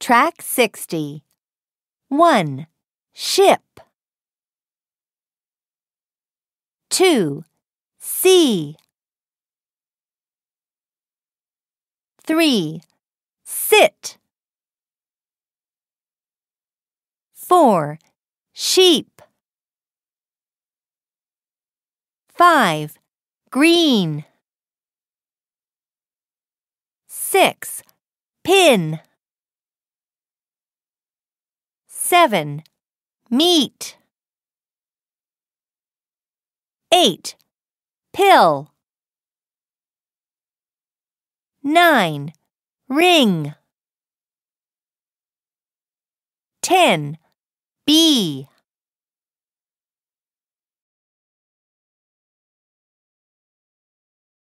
Track 60. 1. Ship. 2. Sea. 3. Sit. 4. Sheep. 5. Green. 6. Pin. 7. Meat. 8. Pill. 9. Ring. 10. Bee.